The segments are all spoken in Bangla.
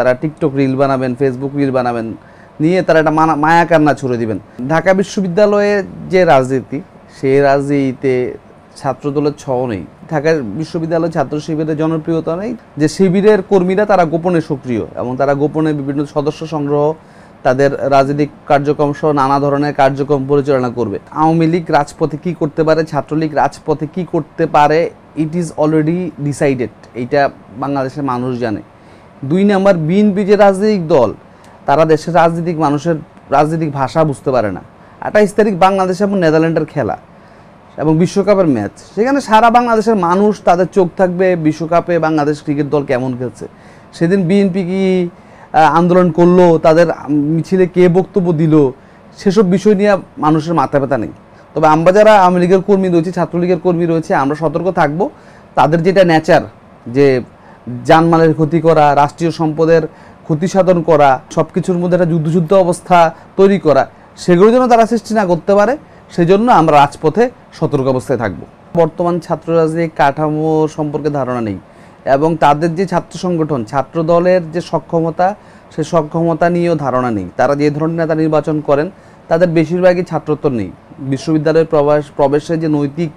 তারা টিকটক রিল বানাবেন ফেসবুক রিল বানাবেন নিয়ে তারা একটা মায়া কান্না ছুড়ে দিবেন ঢাকা বিশ্ববিদ্যালয়ের যে রাজনীতি সেই রাজনীতিতে ছাত্রদলের ছও নেই ঢাকা বিশ্ববিদ্যালয় ছাত্র শিবিরের জনপ্রিয়তা নেই যে শিবিরের কর্মীরা তারা গোপনে সক্রিয় এবং তারা গোপনে বিভিন্ন সদস্য সংগ্রহ তাদের রাজনৈতিক কার্যক্রম সহ নানা ধরনের কার্যক্রম পরিচালনা করবে আওয়ামী লীগ রাজপথে কী করতে পারে ছাত্রলীগ রাজপথে কী করতে পারে ইট ইজ অলরেডি ডিসাইডেড এইটা বাংলাদেশের মানুষ জানে দুই নাম্বার বিএনপি যে রাজনৈতিক দল তারা দেশের রাজনীতিক মানুষের রাজনৈতিক ভাষা বুঝতে পারে না আঠাইশ তারিখ বাংলাদেশ এবং নেদারল্যান্ডের খেলা এবং বিশ্বকাপের ম্যাচ সেখানে সারা বাংলাদেশের মানুষ তাদের চোখ থাকবে বিশ্বকাপে বাংলাদেশ ক্রিকেট দল কেমন খেলছে সেদিন বিএনপি কি আন্দোলন করলো তাদের মিছিলে কে বক্তব্য দিল সেসব বিষয় নিয়ে মানুষের মাথা ব্যথা নেই তবে আমরা যারা আওয়ামী লীগের কর্মী রয়েছি ছাত্রলীগের কর্মী রয়েছে আমরা সতর্ক থাকবো তাদের যেটা নেচার যে জানমালের ক্ষতি করা রাষ্ট্রীয় সম্পদের ক্ষতি সাধন করা সব কিছুর মধ্যে একটা যুদ্ধযুদ্ধ অবস্থা তৈরি করা সেগুলো যেন তারা সৃষ্টি না করতে পারে সেজন্য আমরা রাজপথে সতর্ক অবস্থায় থাকব বর্তমান ছাত্র রাজনীতি কাঠামো সম্পর্কে ধারণা নেই এবং তাদের যে ছাত্র সংগঠন ছাত্র দলের যে সক্ষমতা সে সক্ষমতা নিয়েও ধারণা নেই তারা যে ধরনের নেতা নির্বাচন করেন তাদের বেশিরভাগই ছাত্রত্ব নেই বিশ্ববিদ্যালয়ের প্রবেশ প্রবেশের যে নৈতিক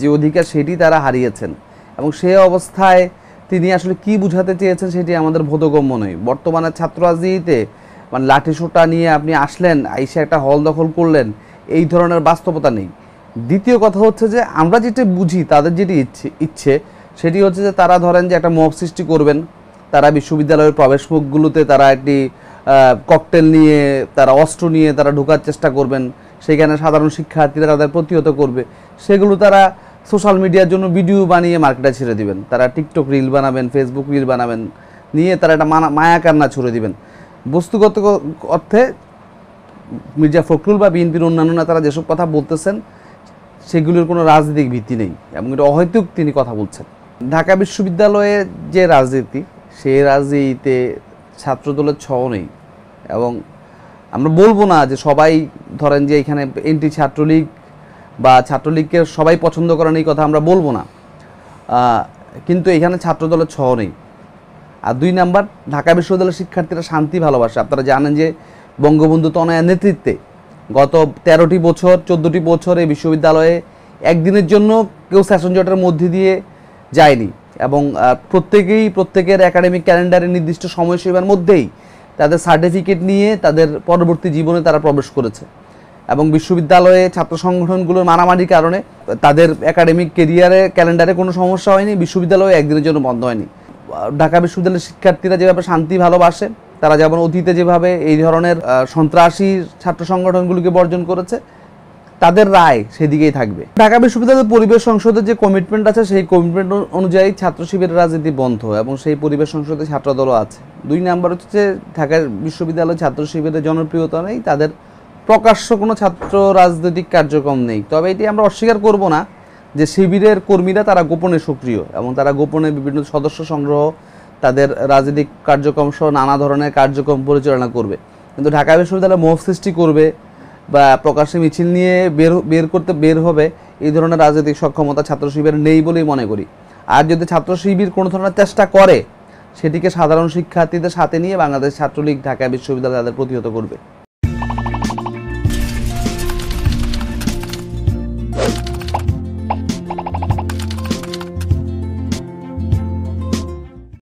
যে অধিকার সেটি তারা হারিয়েছেন এবং সে অবস্থায় তিনি আসলে কি বুঝাতে চেয়েছেন সেটি আমাদের বোধগম্য নয় বর্তমানে ছাত্র রাজনীতিতে মানে লাঠিসোটা নিয়ে আপনি আসলেন আইসে একটা হল দখল করলেন এই ধরনের বাস্তবতা নেই দ্বিতীয় কথা হচ্ছে যে আমরা যেটি বুঝি তাদের যেটি ইচ্ছে ইচ্ছে সেটি হচ্ছে যে তারা ধরেন যে একটা মব সৃষ্টি করবেন তারা বিশ্ববিদ্যালয়ের প্রবেশমুখগুলোতে তারা একটি ককটেল নিয়ে তারা অস্ত্র নিয়ে তারা ঢোকার চেষ্টা করবেন সেখানে সাধারণ শিক্ষার্থীরা তাদের প্রতিহত করবে সেগুলো তারা সোশ্যাল মিডিয়ার জন্য ভিডিও বানিয়ে মার্কেটে ছেড়ে দিবেন তারা টিকটক রিল বানাবেন ফেসবুক রিল বানাবেন নিয়ে তারা একটা মায়া কান্না ছুড়ে দিবেন বস্তুগত অর্থে মির্জা ফখরুল বা বিএনপির অন্যান্য নেতারা যেসব কথা বলতেছেন সেগুলির কোনো রাজনৈতিক ভিত্তি নেই এবং এটা অহৈতুক তিনি কথা বলছেন ঢাকা বিশ্ববিদ্যালয়ে যে রাজনীতি সেই রাজনীতিতে ছাত্রদলের ছও নেই এবং আমরা বলবো না যে সবাই ধরেন যে এখানে এনটি ছাত্রলীগ বা ছাত্রলীগকে সবাই পছন্দ করেন এই কথা আমরা বলবো না কিন্তু এখানে ছাত্র ছ নেই আর দুই নাম্বার ঢাকা বিশ্ববিদ্যালয়ের শিক্ষার্থীরা শান্তি ভালোবাসে আপনারা জানেন যে বঙ্গবন্ধু তনয়ার নেতৃত্বে গত তেরোটি বছর চোদ্দোটি বছর এই বিশ্ববিদ্যালয়ে একদিনের জন্য কেউ সেশন জটের মধ্যে দিয়ে যায়নি এবং প্রত্যেকেই প্রত্যেকের একাডেমিক ক্যালেন্ডারের নির্দিষ্ট সময়সীমার মধ্যেই তাদের সার্টিফিকেট নিয়ে তাদের পরবর্তী জীবনে তারা প্রবেশ করেছে এবং বিশ্ববিদ্যালয়ে ছাত্র সংগঠনগুলোর মারামারির কারণে তাদের একাডেমিক কেরিয়ারে ক্যালেন্ডারে কোনো সমস্যা হয়নি বিশ্ববিদ্যালয়ে একদিনের জন্য বন্ধ হয়নি ঢাকা বিশ্ববিদ্যালয়ের শিক্ষার্থীরা যেভাবে শান্তি ভালোবাসে তারা যেমন অতীতে যেভাবে এই ধরনের সন্ত্রাসী ছাত্র সংগঠনগুলোকে বর্জন করেছে তাদের রায় সেদিকেই থাকবে ঢাকা বিশ্ববিদ্যালয়ের পরিবেশ সংসদের যে কমিটমেন্ট আছে সেই কমিটমেন্ট অনুযায়ী ছাত্র শিবিরের রাজনীতি বন্ধ এবং সেই পরিবেশ সংসদে ছাত্রদলও আছে দুই নাম্বার হচ্ছে ঢাকা বিশ্ববিদ্যালয় ছাত্র শিবিরের জনপ্রিয়তা নেই তাদের প্রকাশ্য কোনো ছাত্র রাজনৈতিক কার্যক্রম নেই তবে এটি আমরা অস্বীকার করব না যে শিবিরের কর্মীরা তারা গোপনে সক্রিয় এবং তারা গোপনে বিভিন্ন সদস্য সংগ্রহ তাদের রাজনৈতিক কার্যক্রম সহ নানা ধরনের কার্যক্রম পরিচালনা করবে কিন্তু ঢাকা বিশ্ববিদ্যালয় মোহ সৃষ্টি করবে বা প্রকাশ্যে মিছিল নিয়ে বের বের করতে বের হবে এই ধরনের রাজনৈতিক সক্ষমতা ছাত্র শিবিরের নেই বলেই মনে করি আর যদি ছাত্র শিবির কোনো ধরনের চেষ্টা করে সেটিকে সাধারণ শিক্ষার্থীদের সাথে নিয়ে বাংলাদেশ ছাত্রলীগ ঢাকা বিশ্ববিদ্যালয় তাদের প্রতিহত করবে